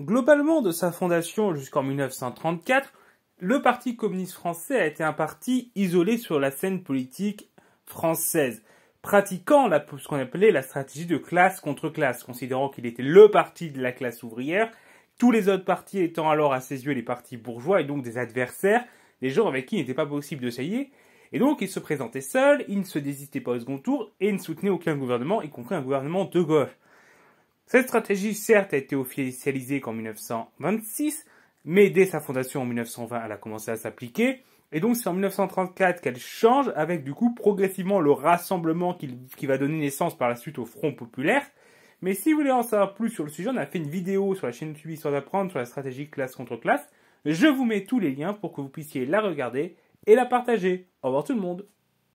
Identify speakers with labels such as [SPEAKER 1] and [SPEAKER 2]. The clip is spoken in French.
[SPEAKER 1] Globalement, de sa fondation jusqu'en 1934, le Parti communiste français a été un parti isolé sur la scène politique française, pratiquant ce qu'on appelait la stratégie de classe contre classe, considérant qu'il était le parti de la classe ouvrière, tous les autres partis étant alors à ses yeux les partis bourgeois et donc des adversaires, des gens avec qui il n'était pas possible de s'allier, et donc il se présentait seul, il ne se désistait pas au second tour et ne soutenait aucun gouvernement, y compris un gouvernement de gauche. Cette stratégie, certes, a été officialisée qu'en 1926, mais dès sa fondation en 1920, elle a commencé à s'appliquer. Et donc c'est en 1934 qu'elle change avec du coup progressivement le rassemblement qui, va donner naissance par la suite au Front Populaire. Mais si vous voulez en savoir plus sur le sujet, on a fait une vidéo sur la chaîne YouTube Histoire d'apprendre sur la stratégie classe contre classe. Je vous mets tous les liens pour que vous puissiez la regarder et la partager. Au revoir tout le monde